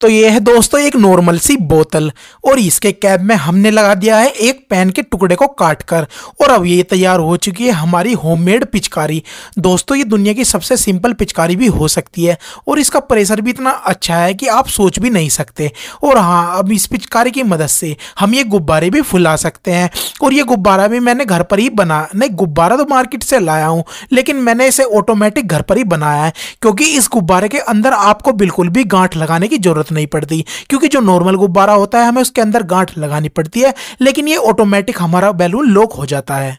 तो ये है दोस्तों एक नॉर्मल सी बोतल और इसके कैब में हमने लगा दिया है एक पेन के टुकड़े को काट कर और अब ये तैयार हो चुकी है हमारी होममेड पिचकारी दोस्तों ये दुनिया की सबसे सिंपल पिचकारी भी हो सकती है और इसका प्रेशर भी इतना अच्छा है कि आप सोच भी नहीं सकते और हाँ अब इस पिचकारी की मदद से हम ये गुब्बारे भी फुला सकते हैं और ये गुब्बारा भी मैंने घर पर ही बना नहीं गुब्बारा तो मार्केट से लाया हूँ लेकिन मैंने इसे ऑटोमेटिक घर पर ही बनाया है क्योंकि इस गुब्बारे के अंदर आपको बिल्कुल भी गांठ लगाने की जरूरत जरूरत नहीं पड़ती क्योंकि जो नॉर्मल गुब्बारा होता है हमें उसके अंदर गांठ लगानी पड़ती है लेकिन ये ऑटोमेटिक हमारा बैलून लॉक हो जाता है